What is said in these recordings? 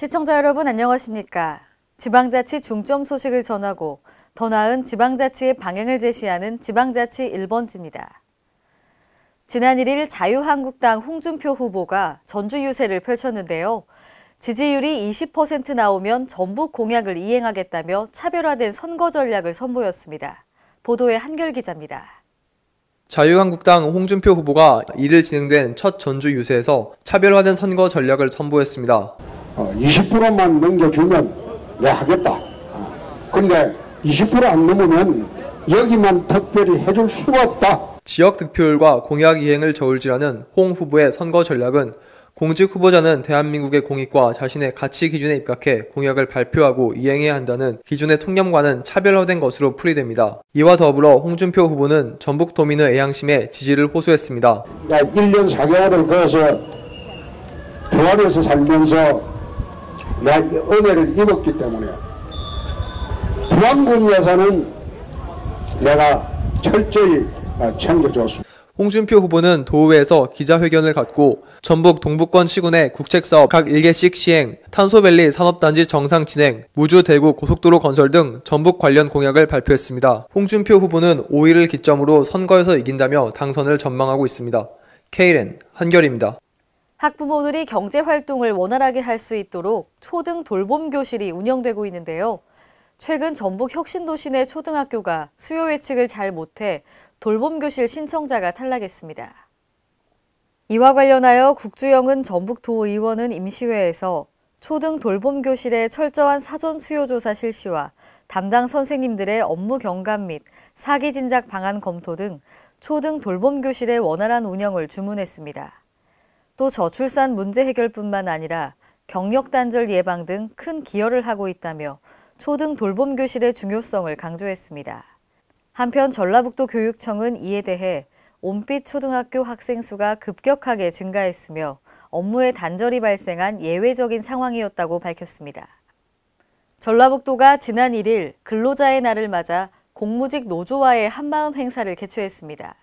시청자 여러분 안녕하십니까? 지방자치 중점 소식을 전하고 더 나은 지방자치의 방향을 제시하는 지방자치 1번지입니다. 지난 1일 자유한국당 홍준표 후보가 전주 유세를 펼쳤는데요. 지지율이 20% 나오면 전북 공약을 이행하겠다며 차별화된 선거 전략을 선보였습니다. 보도에 한결 기자입니다. 자유한국당 홍준표 후보가 1일 진행된 첫 전주 유세에서 차별화된 선거 전략을 선보였습니다. 20%만 어, 넘겨주면 내 하겠다. 아, 근데 20%안 넘으면 여기만 특별히 해줄 수가 없다. 지역 득표율과 공약 이행을 저울질하는 홍 후보의 선거 전략은 공직 후보자는 대한민국의 공익과 자신의 가치 기준에 입각해 공약을 발표하고 이행해야 한다는 기준의 통념과는 차별화된 것으로 풀이됩니다. 이와 더불어 홍준표 후보는 전북 도민의 애양심에 지지를 호소했습니다. 1년 4개월을 거기서 부안에서 살면서 내나 은혜를 입었기 때문에 부안군 예산은 내가 철저히 아, 챙겨줬습니다. 홍준표 후보는 도의회에서 기자회견을 갖고 전북 동북권 시군의 국책사업 각 1개씩 시행, 탄소밸리 산업단지 정상 진행, 무주 대구 고속도로 건설 등 전북 관련 공약을 발표했습니다. 홍준표 후보는 5일을 기점으로 선거에서 이긴다며 당선을 전망하고 있습니다. KN 한결입니다. 학부모들이 경제 활동을 원활하게 할 수 있도록 초등 돌봄 교실이 운영되고 있는데요. 최근 전북 혁신도시 내 초등학교가 수요 예측을 잘 못해 돌봄 교실 신청자가 탈락했습니다. 이와 관련하여 국주영은 전북도의원은 임시회에서 초등 돌봄 교실의 철저한 사전 수요 조사 실시와 담당 선생님들의 업무 경감 및 사기 진작 방안 검토 등 초등 돌봄 교실의 원활한 운영을 주문했습니다. 또 저출산 문제 해결뿐만 아니라 경력 단절 예방 등 큰 기여를 하고 있다며 초등 돌봄 교실의 중요성을 강조했습니다. 한편 전라북도 교육청은 이에 대해 온빛 초등학교 학생 수가 급격하게 증가했으며 업무에 단절이 발생한 예외적인 상황이었다고 밝혔습니다. 전라북도가 지난 1일 근로자의 날을 맞아 공무직 노조와의 한마음 행사를 개최했습니다.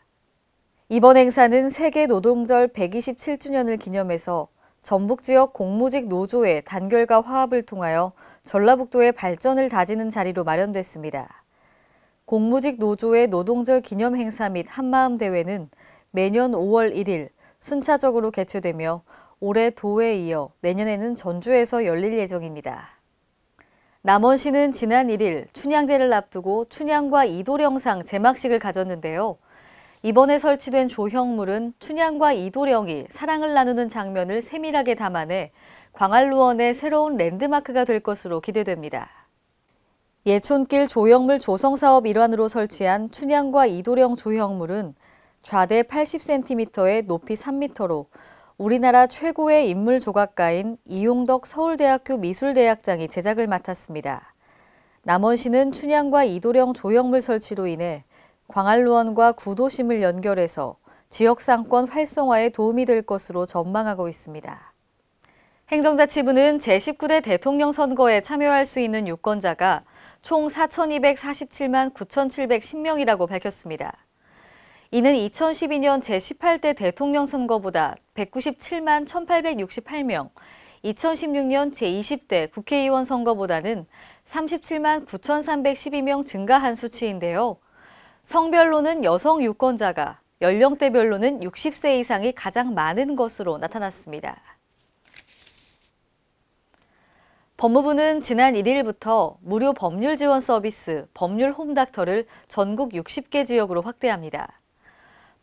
이번 행사는 세계 노동절 127주년을 기념해서 전북 지역 공무직 노조의 단결과 화합을 통하여 전라북도의 발전을 다지는 자리로 마련됐습니다. 공무직 노조의 노동절 기념 행사 및 한마음 대회는 매년 5월 1일 순차적으로 개최되며 올해 도에 이어 내년에는 전주에서 열릴 예정입니다. 남원시는 지난 1일 춘향제를 앞두고 춘향과 이도령상 제막식을 가졌는데요. 이번에 설치된 조형물은 춘향과 이도령이 사랑을 나누는 장면을 세밀하게 담아내 광안루원의 새로운 랜드마크가 될 것으로 기대됩니다. 예촌길 조형물 조성 사업 일환으로 설치한 춘향과 이도령 조형물은 좌대 80cm에 높이 3m로 우리나라 최고의 인물 조각가인 이용덕 서울대학교 미술대학장이 제작을 맡았습니다. 남원시는 춘향과 이도령 조형물 설치로 인해 광안루원과 구도심을 연결해서 지역 상권 활성화에 도움이 될 것으로 전망하고 있습니다. 행정자치부는 제19대 대통령 선거에 참여할 수 있는 유권자가 총 4,247만 9,710명이라고 밝혔습니다. 이는 2012년 제18대 대통령 선거보다 197만 1,868명, 2016년 제20대 국회의원 선거보다는 37만 9,312명 증가한 수치인데요. 성별로는 여성 유권자가, 연령대별로는 60세 이상이 가장 많은 것으로 나타났습니다. 법무부는 지난 1일부터 무료 법률 지원 서비스 법률 홈닥터를 전국 60개 지역으로 확대합니다.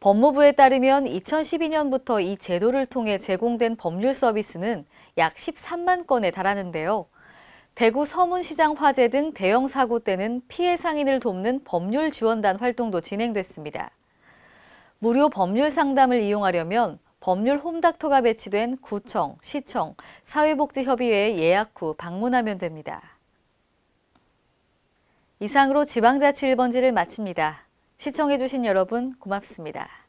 법무부에 따르면 2012년부터 이 제도를 통해 제공된 법률 서비스는 약 13만 건에 달하는데요. 대구 서문시장 화재 등 대형 사고 때는 피해 상인을 돕는 법률 지원단 활동도 진행됐습니다. 무료 법률 상담을 이용하려면 법률 홈닥터가 배치된 구청, 시청, 사회복지협의회에 예약 후 방문하면 됩니다. 이상으로 지방자치 1번지를 마칩니다. 시청해주신 여러분 고맙습니다.